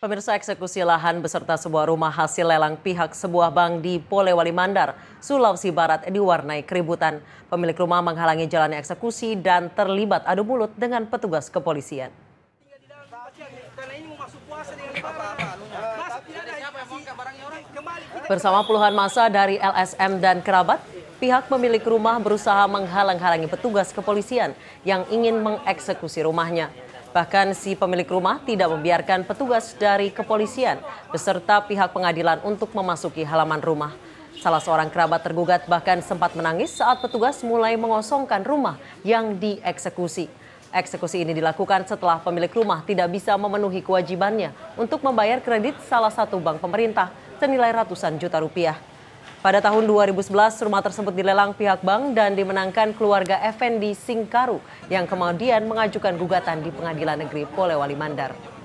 Pemirsa eksekusi lahan beserta sebuah rumah hasil lelang pihak sebuah bank di Polewali Mandar, Sulawesi Barat diwarnai keributan. Pemilik rumah menghalangi jalannya eksekusi dan terlibat adu mulut dengan petugas kepolisian. Bersama puluhan masa dari LSM dan kerabat, pihak pemilik rumah berusaha menghalang-halangi petugas kepolisian yang ingin mengeksekusi rumahnya. Bahkan si pemilik rumah tidak membiarkan petugas dari kepolisian beserta pihak pengadilan untuk memasuki halaman rumah. Salah seorang kerabat tergugat bahkan sempat menangis saat petugas mulai mengosongkan rumah yang dieksekusi. Eksekusi ini dilakukan setelah pemilik rumah tidak bisa memenuhi kewajibannya untuk membayar kredit salah satu bank pemerintah senilai ratusan juta rupiah. Pada tahun 2011, rumah tersebut dilelang pihak bank dan dimenangkan keluarga Effendi Singkaru yang kemudian mengajukan gugatan di Pengadilan Negeri Polewali Mandar.